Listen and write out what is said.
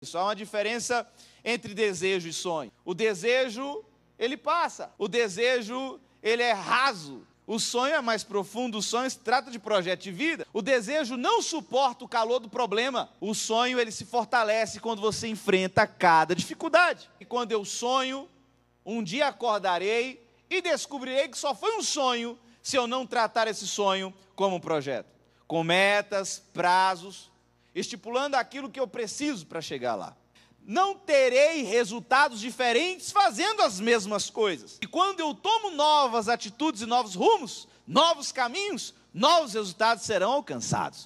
Isso há uma diferença entre desejo e sonho. O desejo, ele passa. O desejo, ele é raso. O sonho é mais profundo, o sonho se trata de projeto de vida. O desejo não suporta o calor do problema. O sonho, ele se fortalece quando você enfrenta cada dificuldade. E quando eu sonho, um dia acordarei e descobrirei que só foi um sonho se eu não tratar esse sonho como um projeto, com metas, prazos, estipulando aquilo que eu preciso para chegar lá. Não terei resultados diferentes fazendo as mesmas coisas. E quando eu tomo novas atitudes e novos rumos, novos caminhos, novos resultados serão alcançados.